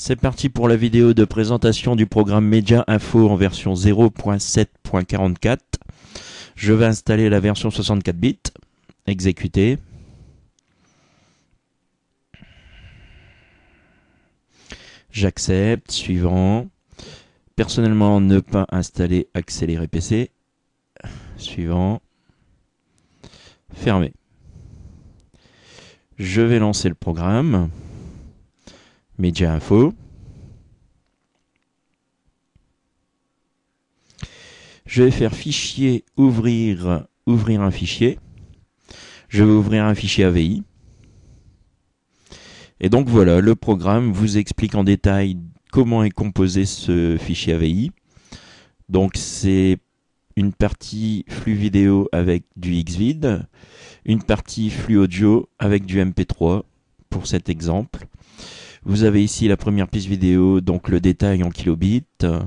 C'est parti pour la vidéo de présentation du programme Media Info en version 0.7.44. Je vais installer la version 64 bits. Exécuter. J'accepte. Suivant. Personnellement, ne pas installer Accéléré PC. Suivant. Fermé. Je vais lancer le programme. Média Info. Je vais faire fichier, ouvrir, ouvrir un fichier. Je vais ouvrir un fichier AVI. Et donc voilà, le programme vous explique en détail comment est composé ce fichier AVI. Donc c'est une partie flux vidéo avec du Xvid, une partie flux audio avec du MP3 pour cet exemple, vous avez ici la première piste vidéo, donc le détail en kilobits, euh,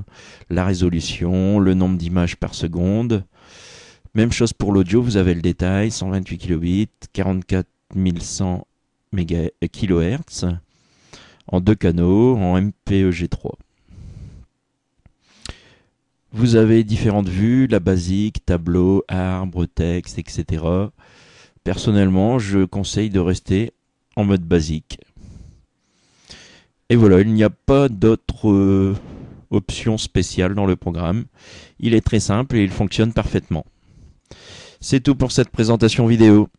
la résolution, le nombre d'images par seconde. Même chose pour l'audio, vous avez le détail, 128 kilobits, 44100 euh, kHz, en deux canaux, en MPEG3. Vous avez différentes vues, la basique, tableau, arbre, texte, etc. Personnellement, je conseille de rester en mode basique. Et voilà, il n'y a pas d'autre euh, option spéciale dans le programme. Il est très simple et il fonctionne parfaitement. C'est tout pour cette présentation vidéo.